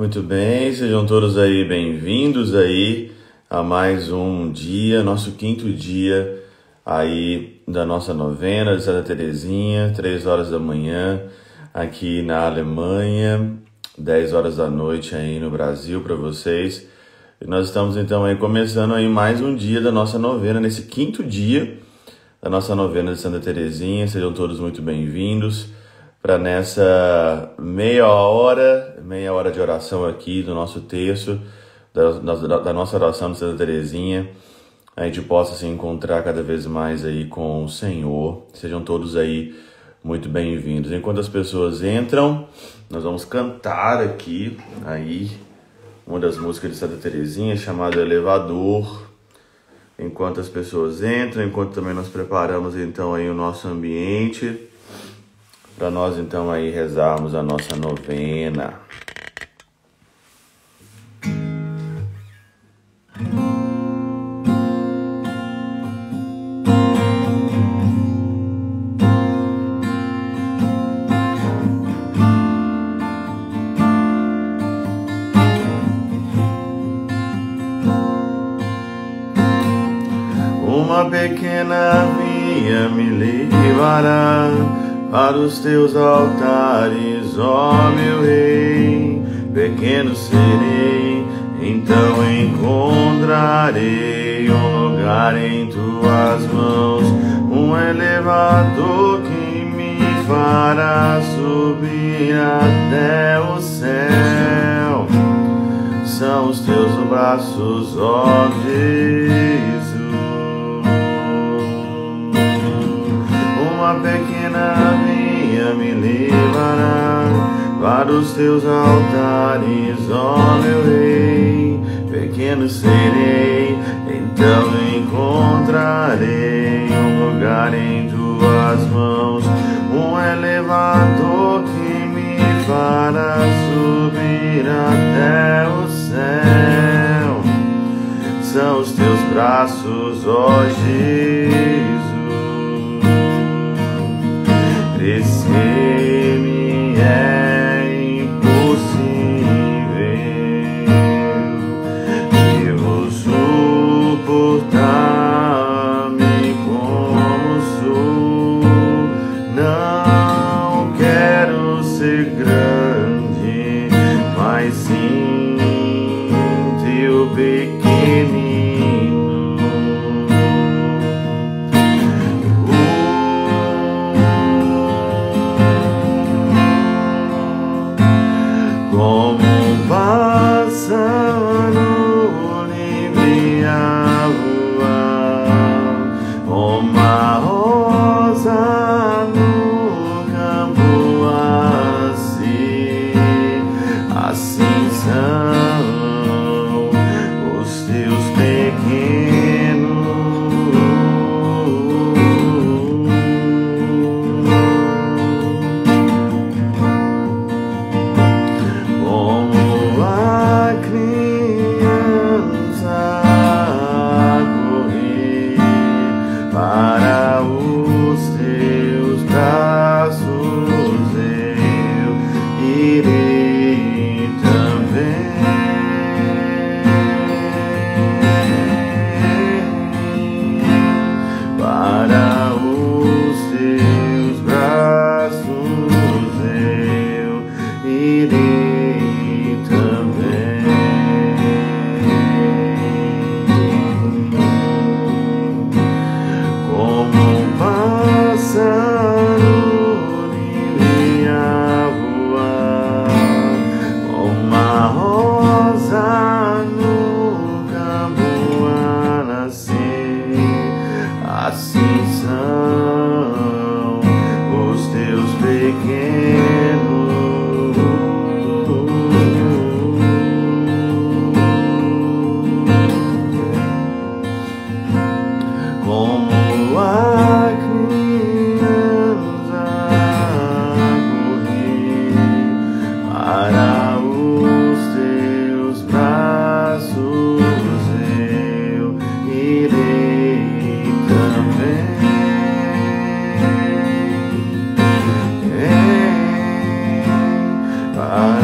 Muito bem, sejam todos aí bem-vindos aí a mais um dia, nosso quinto dia aí da nossa novena de Santa Terezinha, três horas da manhã aqui na Alemanha, 10 horas da noite aí no Brasil para vocês. E nós estamos então aí começando aí mais um dia da nossa novena, nesse quinto dia da nossa novena de Santa Terezinha. Sejam todos muito bem-vindos para nessa meia hora, meia hora de oração aqui do nosso texto, da, da, da nossa oração de Santa Terezinha, a gente possa se encontrar cada vez mais aí com o Senhor. Sejam todos aí muito bem-vindos. Enquanto as pessoas entram, nós vamos cantar aqui aí uma das músicas de Santa Terezinha chamada Elevador. Enquanto as pessoas entram, enquanto também nós preparamos então aí o nosso ambiente para nós então aí rezarmos a nossa novena. para os teus altares, ó meu rei, pequeno serei, então encontrarei um lugar em tuas mãos, um elevador que me fará subir até o céu. São os teus braços, ó Deus. os teus altares, ó meu rei. Pequeno serei, então encontrarei um lugar em tuas mãos, um elevador que me fará subir até o céu. São os teus braços hoje.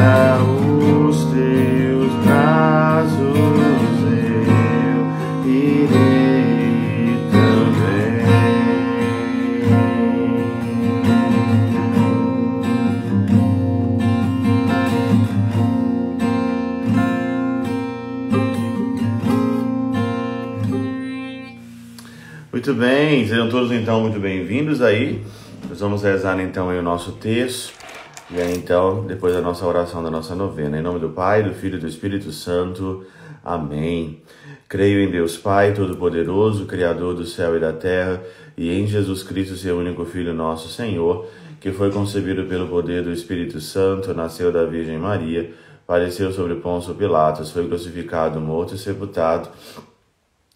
os teus braços eu irei também. Muito bem, sejam todos então muito bem-vindos aí. Nós vamos rezar então o nosso texto e aí, então, depois da nossa oração, da nossa novena, em nome do Pai, do Filho e do Espírito Santo. Amém. Creio em Deus Pai, Todo-Poderoso, Criador do céu e da terra, e em Jesus Cristo, seu único Filho, nosso Senhor, que foi concebido pelo poder do Espírito Santo, nasceu da Virgem Maria, apareceu sobre Pôncio Pilatos, foi crucificado, morto e sepultado,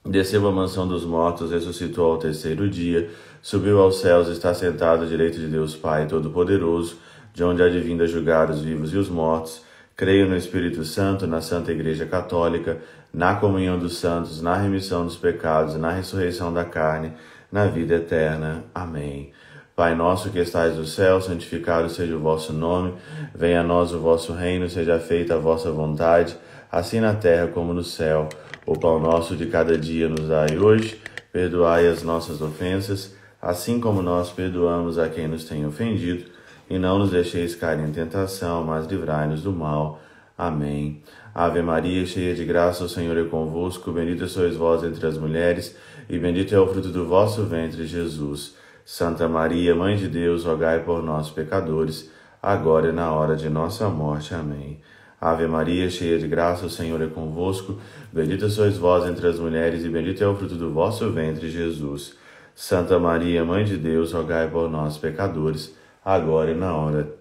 desceu à mansão dos mortos, ressuscitou ao terceiro dia, subiu aos céus, está sentado à direita de Deus Pai Todo-Poderoso, de onde há de vinda a julgar os vivos e os mortos. Creio no Espírito Santo, na Santa Igreja Católica, na comunhão dos santos, na remissão dos pecados, na ressurreição da carne, na vida eterna. Amém. Pai nosso que estais no céu, santificado seja o vosso nome, venha a nós o vosso reino, seja feita a vossa vontade, assim na terra como no céu. O pão nosso de cada dia nos dai hoje, perdoai as nossas ofensas, assim como nós perdoamos a quem nos tem ofendido e não nos deixeis cair em tentação, mas livrai-nos do mal. Amém. Ave Maria, cheia de graça, o Senhor é convosco, bendita sois vós entre as mulheres, e bendito é o fruto do vosso ventre, Jesus. Santa Maria, Mãe de Deus, rogai por nós, pecadores, agora e na hora de nossa morte. Amém. Ave Maria, cheia de graça, o Senhor é convosco, bendita sois vós entre as mulheres, e bendito é o fruto do vosso ventre, Jesus. Santa Maria, Mãe de Deus, rogai por nós, pecadores, agora e na hora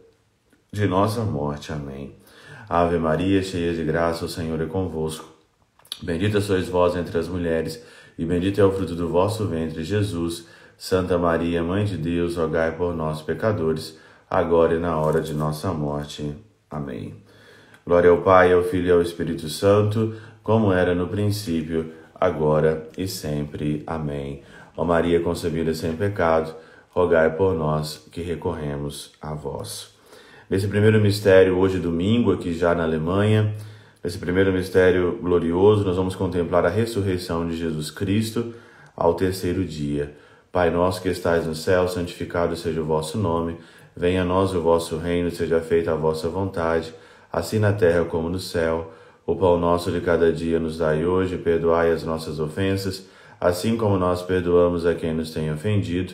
de nossa morte. Amém. Ave Maria, cheia de graça, o Senhor é convosco. Bendita sois vós entre as mulheres, e bendito é o fruto do vosso ventre, Jesus. Santa Maria, Mãe de Deus, rogai por nós, pecadores, agora e na hora de nossa morte. Amém. Glória ao Pai, ao Filho e ao Espírito Santo, como era no princípio, agora e sempre. Amém. Ó Maria concebida sem pecado, rogai por nós que recorremos a vós. Nesse primeiro mistério, hoje domingo, aqui já na Alemanha, nesse primeiro mistério glorioso, nós vamos contemplar a ressurreição de Jesus Cristo ao terceiro dia. Pai nosso que estais no céu, santificado seja o vosso nome, venha a nós o vosso reino, seja feita a vossa vontade, assim na terra como no céu. O pão nosso de cada dia nos dai hoje, perdoai as nossas ofensas, assim como nós perdoamos a quem nos tem ofendido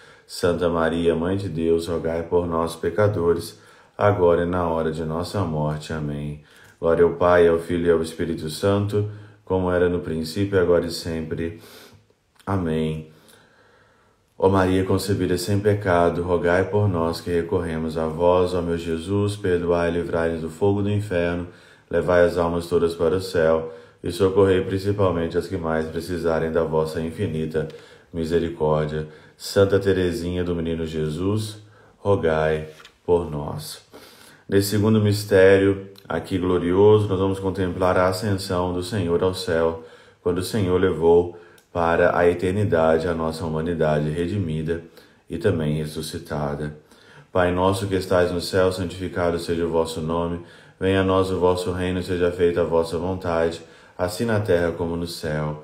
Santa Maria, Mãe de Deus, rogai por nós, pecadores, agora e na hora de nossa morte. Amém. Glória ao Pai, ao Filho e ao Espírito Santo, como era no princípio, agora e sempre. Amém. Ó Maria concebida sem pecado, rogai por nós que recorremos a vós, ó meu Jesus, perdoai e livrai do fogo do inferno, levai as almas todas para o céu e socorrei principalmente as que mais precisarem da vossa infinita misericórdia. Santa Teresinha do Menino Jesus, rogai por nós. Nesse segundo mistério, aqui glorioso, nós vamos contemplar a ascensão do Senhor ao céu, quando o Senhor levou para a eternidade a nossa humanidade redimida e também ressuscitada. Pai nosso que estais no céu, santificado seja o vosso nome, venha a nós o vosso reino, seja feita a vossa vontade, assim na terra como no céu.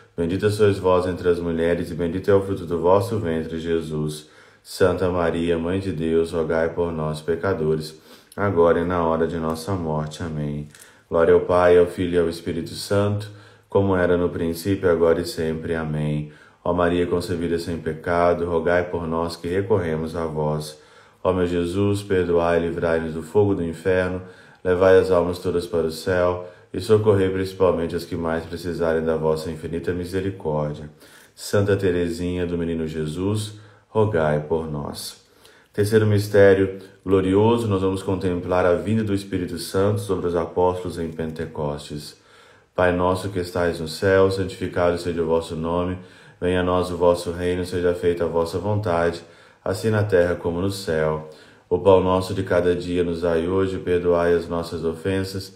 Bendita sois vós entre as mulheres, e bendito é o fruto do vosso ventre, Jesus. Santa Maria, Mãe de Deus, rogai por nós, pecadores, agora e na hora de nossa morte. Amém. Glória ao Pai, ao Filho e ao Espírito Santo, como era no princípio, agora e sempre. Amém. Ó Maria concebida sem pecado, rogai por nós que recorremos a vós. Ó meu Jesus, perdoai e livrai-nos do fogo do inferno, levai as almas todas para o céu e socorrei principalmente as que mais precisarem da vossa infinita misericórdia. Santa Teresinha do Menino Jesus, rogai por nós. Terceiro mistério glorioso, nós vamos contemplar a vinda do Espírito Santo sobre os apóstolos em Pentecostes. Pai nosso que estais no céu, santificado seja o vosso nome, venha a nós o vosso reino, seja feita a vossa vontade, assim na terra como no céu. O pão nosso de cada dia nos dai hoje, perdoai as nossas ofensas,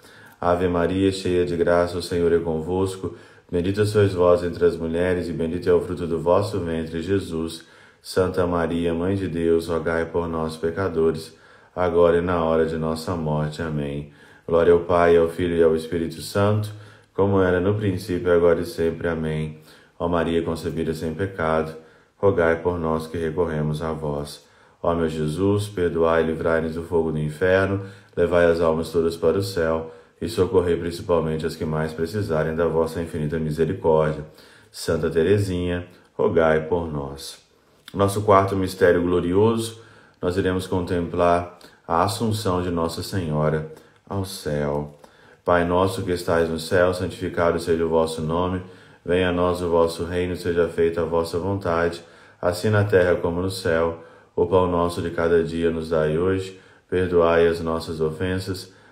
Ave Maria, cheia de graça, o Senhor é convosco. Bendita sois vós entre as mulheres, e bendito é o fruto do vosso ventre, Jesus. Santa Maria, Mãe de Deus, rogai por nós, pecadores, agora e na hora de nossa morte. Amém. Glória ao Pai, ao Filho e ao Espírito Santo, como era no princípio, agora e sempre. Amém. Ó Maria concebida sem pecado, rogai por nós que recorremos a vós. Ó meu Jesus, perdoai e livrai-nos do fogo do inferno, levai as almas todas para o céu e socorrei principalmente as que mais precisarem da vossa infinita misericórdia. Santa Teresinha, rogai por nós. Nosso quarto mistério glorioso, nós iremos contemplar a assunção de Nossa Senhora ao céu. Pai nosso que estais no céu, santificado seja o vosso nome, venha a nós o vosso reino, seja feita a vossa vontade, assim na terra como no céu. O pão nosso de cada dia nos dai hoje, perdoai as nossas ofensas,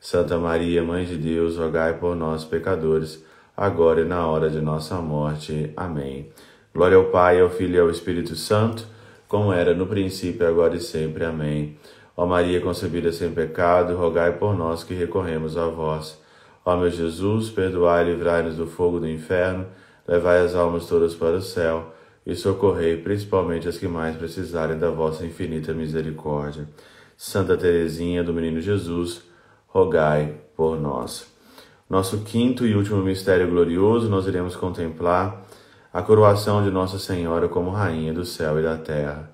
Santa Maria, Mãe de Deus, rogai por nós, pecadores, agora e na hora de nossa morte. Amém. Glória ao Pai, ao Filho e ao Espírito Santo, como era no princípio, agora e sempre. Amém. Ó Maria concebida sem pecado, rogai por nós que recorremos a vós. Ó meu Jesus, perdoai e livrai-nos do fogo do inferno, levai as almas todas para o céu e socorrei principalmente as que mais precisarem da vossa infinita misericórdia. Santa Teresinha do Menino Jesus, rogai por nós. Nosso quinto e último mistério glorioso, nós iremos contemplar a coroação de Nossa Senhora como Rainha do céu e da terra.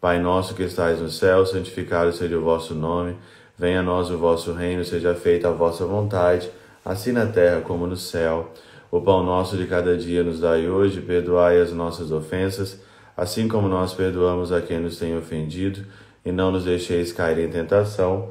Pai nosso que estais no céu, santificado seja o vosso nome. Venha a nós o vosso reino, seja feita a vossa vontade, assim na terra como no céu. O pão nosso de cada dia nos dai hoje, perdoai as nossas ofensas, assim como nós perdoamos a quem nos tem ofendido, e não nos deixeis cair em tentação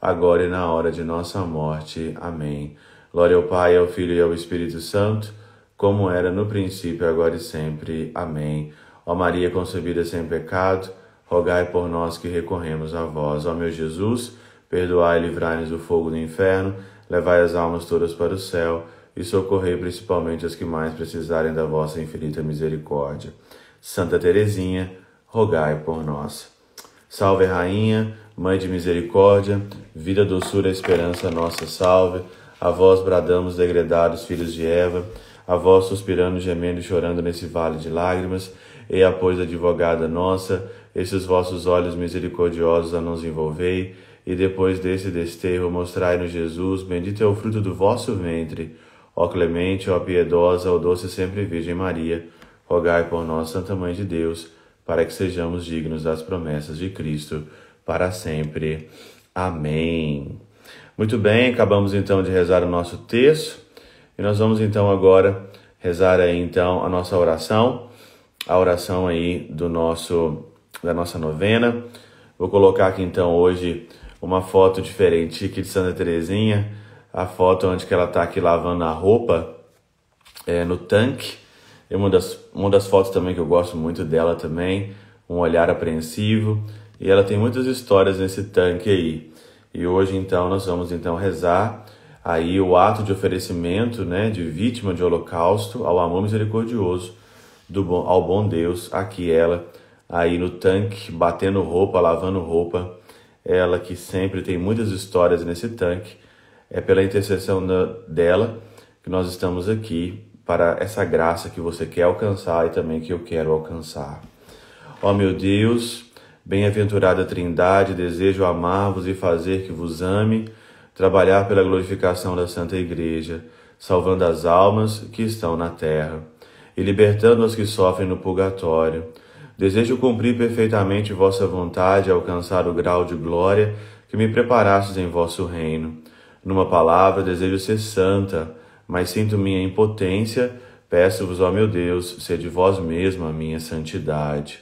agora e na hora de nossa morte. Amém. Glória ao Pai, ao Filho e ao Espírito Santo, como era no princípio, agora e sempre. Amém. Ó Maria concebida sem pecado, rogai por nós que recorremos a vós. Ó meu Jesus, perdoai e livrai-nos do fogo do inferno, levai as almas todas para o céu e socorrei principalmente as que mais precisarem da vossa infinita misericórdia. Santa Teresinha, rogai por nós. Salve, Rainha, Mãe de Misericórdia, vida, doçura, esperança, nossa salve. A vós bradamos, degredados, filhos de Eva, a vós suspirando, gemendo e chorando nesse vale de lágrimas, e a pois advogada nossa, esses vossos olhos misericordiosos a nos envolvei, e depois desse desterro mostrai-nos Jesus, bendito é o fruto do vosso ventre. Ó clemente, ó piedosa, ó doce sempre Virgem Maria, rogai por nós, Santa Mãe de Deus, para que sejamos dignos das promessas de Cristo para sempre. Amém. Muito bem, acabamos então de rezar o nosso texto e nós vamos então agora rezar aí então a nossa oração, a oração aí do nosso da nossa novena. Vou colocar aqui então hoje uma foto diferente aqui de Santa Terezinha, a foto onde que ela está aqui lavando a roupa é, no tanque é uma das, uma das fotos também que eu gosto muito dela também, um olhar apreensivo. E ela tem muitas histórias nesse tanque aí. E hoje então nós vamos então rezar aí o ato de oferecimento, né, de vítima de holocausto ao amor misericordioso do bom, ao bom Deus, aqui ela aí no tanque batendo roupa, lavando roupa, ela que sempre tem muitas histórias nesse tanque. É pela intercessão da, dela que nós estamos aqui para essa graça que você quer alcançar e também que eu quero alcançar. Ó meu Deus, bem-aventurada Trindade, desejo amar-vos e fazer que vos ame, trabalhar pela glorificação da Santa Igreja, salvando as almas que estão na terra e libertando as que sofrem no purgatório. Desejo cumprir perfeitamente vossa vontade e alcançar o grau de glória que me preparastes em vosso reino. Numa palavra, desejo ser santa, mas sinto minha impotência, peço-vos, ó meu Deus, sede vós mesmo a minha santidade.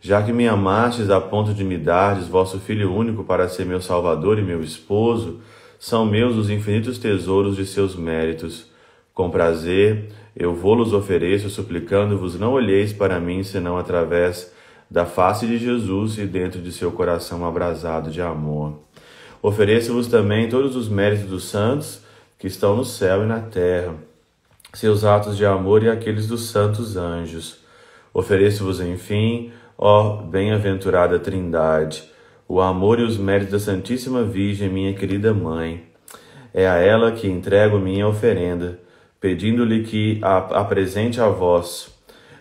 Já que me amastes a ponto de me dardes vosso Filho único para ser meu Salvador e meu esposo, são meus os infinitos tesouros de seus méritos. Com prazer, eu vou-los ofereço, suplicando-vos não olheis para mim senão através da face de Jesus e dentro de seu coração abrasado de amor. Ofereço-vos também todos os méritos dos santos, que estão no céu e na terra, seus atos de amor e aqueles dos santos anjos. Ofereço-vos, enfim, ó bem-aventurada Trindade, o amor e os méritos da Santíssima Virgem, minha querida mãe. É a ela que entrego minha oferenda, pedindo-lhe que a apresente a vós.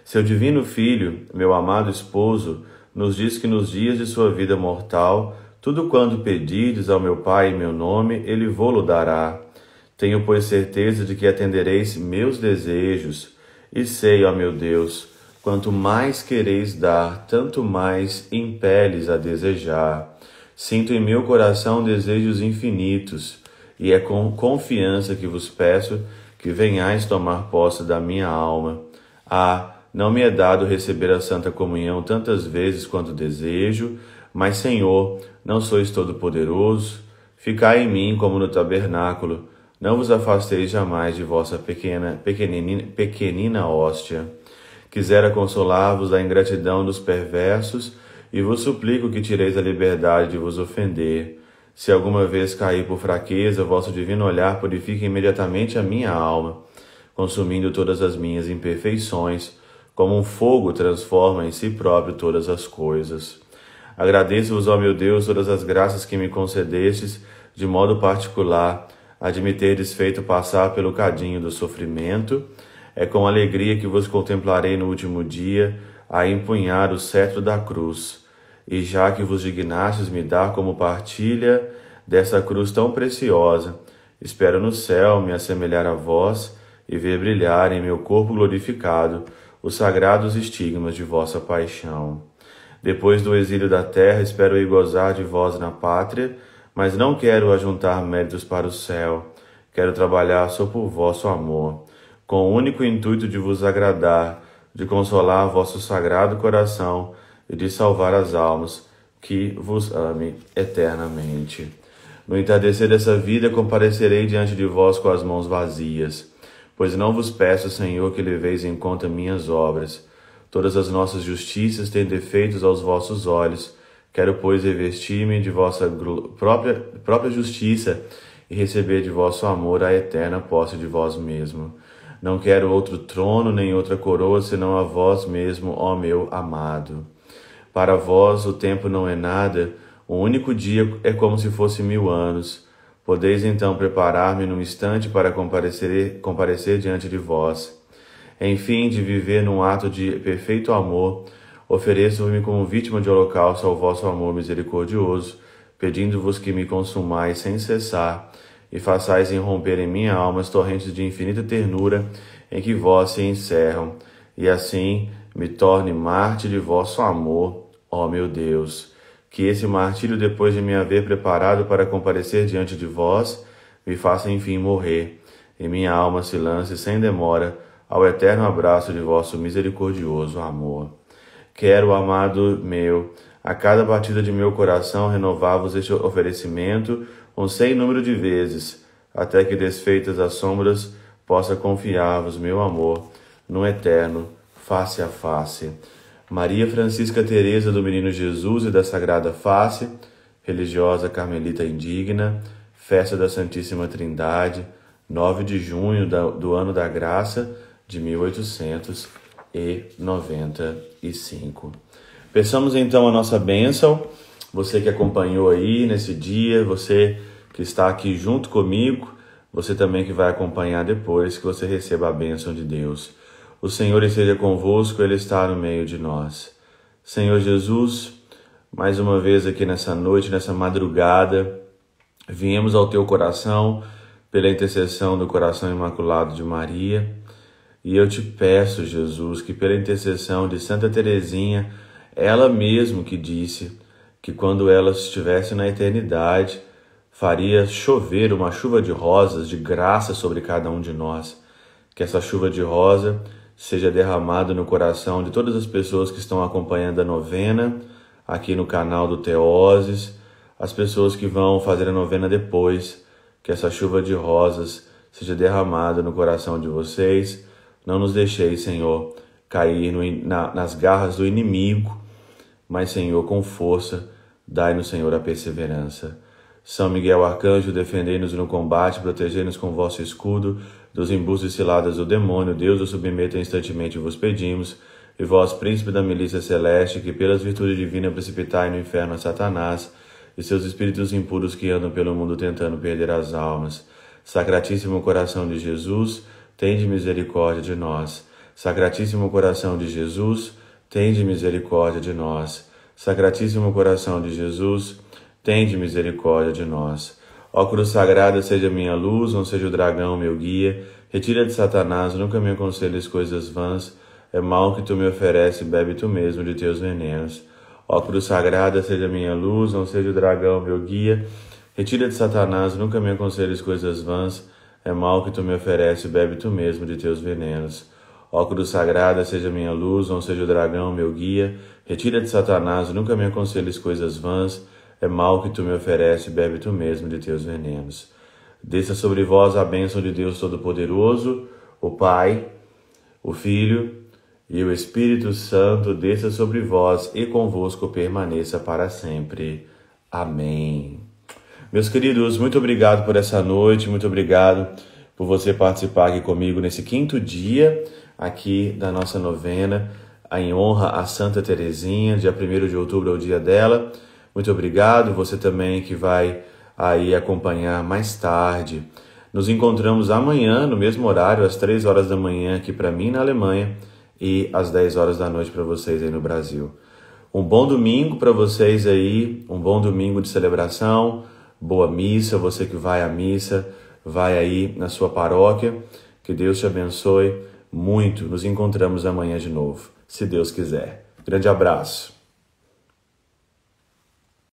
Seu divino Filho, meu amado esposo, nos diz que nos dias de sua vida mortal, tudo quanto pedirdes ao meu Pai em meu nome, ele vô-lo dará. Tenho, pois, certeza de que atendereis meus desejos, e sei, ó meu Deus, quanto mais quereis dar, tanto mais impeles a desejar. Sinto em meu coração desejos infinitos, e é com confiança que vos peço que venhais tomar posse da minha alma. Ah, não me é dado receber a Santa Comunhão tantas vezes quanto desejo, mas, Senhor, não sois todo-poderoso, ficai em mim como no tabernáculo não vos afasteis jamais de vossa pequena, pequenina, pequenina hóstia. Quisera consolar-vos da ingratidão dos perversos e vos suplico que tireis a liberdade de vos ofender. Se alguma vez cair por fraqueza, vosso divino olhar purifica imediatamente a minha alma, consumindo todas as minhas imperfeições, como um fogo transforma em si próprio todas as coisas. Agradeço-vos, ó meu Deus, todas as graças que me concedestes, de modo particular, admiteres feito passar pelo cadinho do sofrimento, é com alegria que vos contemplarei no último dia a empunhar o cetro da cruz. E já que vos dignastes me dar como partilha dessa cruz tão preciosa, espero no céu me assemelhar a vós e ver brilhar em meu corpo glorificado os sagrados estigmas de vossa paixão. Depois do exílio da terra, espero ir gozar de vós na pátria mas não quero ajuntar méritos para o céu, quero trabalhar só por vosso amor, com o único intuito de vos agradar, de consolar vosso sagrado coração e de salvar as almas que vos ame eternamente. No entardecer dessa vida, comparecerei diante de vós com as mãos vazias, pois não vos peço, Senhor, que leveis em conta minhas obras. Todas as nossas justiças têm defeitos aos vossos olhos, Quero, pois, revestir-me de vossa própria, própria justiça e receber de vosso amor a eterna posse de vós mesmo. Não quero outro trono nem outra coroa, senão a vós mesmo, ó meu amado. Para vós o tempo não é nada, o único dia é como se fosse mil anos. Podeis então preparar-me num instante para comparecer, comparecer diante de vós. Enfim, de viver num ato de perfeito amor, Ofereço-me como vítima de holocausto ao vosso amor misericordioso, pedindo-vos que me consumais sem cessar e façais irromper em minha alma as torrentes de infinita ternura em que vós se encerram, e assim me torne mártir de vosso amor, ó meu Deus. Que esse martírio, depois de me haver preparado para comparecer diante de vós, me faça enfim morrer, e minha alma se lance sem demora ao eterno abraço de vosso misericordioso amor. Quero, amado meu, a cada batida de meu coração renovar-vos este oferecimento um sem número de vezes, até que desfeitas as sombras possa confiar-vos, meu amor, no eterno, face a face. Maria Francisca Teresa do Menino Jesus e da Sagrada Face, religiosa carmelita indigna, festa da Santíssima Trindade, 9 de junho do ano da graça de 1800 e 95. Peçamos então a nossa bênção, você que acompanhou aí nesse dia, você que está aqui junto comigo, você também que vai acompanhar depois, que você receba a bênção de Deus. O Senhor esteja convosco, Ele está no meio de nós. Senhor Jesus, mais uma vez aqui nessa noite, nessa madrugada, viemos ao teu coração pela intercessão do coração imaculado de Maria e eu te peço, Jesus, que pela intercessão de Santa Teresinha, ela mesma que disse que quando ela estivesse na eternidade, faria chover uma chuva de rosas de graça sobre cada um de nós. Que essa chuva de rosa seja derramada no coração de todas as pessoas que estão acompanhando a novena, aqui no canal do Teoses, as pessoas que vão fazer a novena depois, que essa chuva de rosas seja derramada no coração de vocês não nos deixeis, Senhor, cair no, na, nas garras do inimigo, mas, Senhor, com força, dai-nos, Senhor, a perseverança. São Miguel Arcanjo, defendei-nos no combate, protegei-nos com vosso escudo, dos embustes ciladas do demônio, Deus o submeta instantemente, vos pedimos. E vós, príncipe da milícia celeste, que pelas virtudes divinas precipitai no inferno a Satanás e seus espíritos impuros que andam pelo mundo tentando perder as almas. Sacratíssimo coração de Jesus, tende misericórdia de nós. Sacratíssimo coração de Jesus, tende misericórdia de nós. Sacratíssimo coração de Jesus, tende misericórdia de nós. Ó cruz sagrada, seja minha luz, não seja o dragão meu guia. Retira de Satanás, nunca me aconselhes coisas vãs. É mal que tu me oferece, bebe tu mesmo de teus venenos. Ó cruz sagrada, seja minha luz, não seja o dragão meu guia. Retira de Satanás, nunca me aconselhes coisas vãs. É mal que tu me oferece, bebe tu mesmo de teus venenos. Ó cruz sagrada, seja minha luz, não seja o dragão meu guia. Retira de Satanás, nunca me aconselhes coisas vãs. É mal que tu me oferece, bebe tu mesmo de teus venenos. Desça sobre vós a bênção de Deus Todo-Poderoso, o Pai, o Filho e o Espírito Santo, desça sobre vós e convosco permaneça para sempre. Amém. Meus queridos, muito obrigado por essa noite, muito obrigado por você participar aqui comigo nesse quinto dia aqui da nossa novena em honra a Santa Terezinha, dia 1 de outubro é o dia dela. Muito obrigado, você também que vai aí acompanhar mais tarde. Nos encontramos amanhã no mesmo horário, às 3 horas da manhã aqui para mim na Alemanha e às 10 horas da noite para vocês aí no Brasil. Um bom domingo para vocês aí, um bom domingo de celebração boa missa, você que vai à missa, vai aí na sua paróquia. Que Deus te abençoe muito. Nos encontramos amanhã de novo, se Deus quiser. Grande abraço.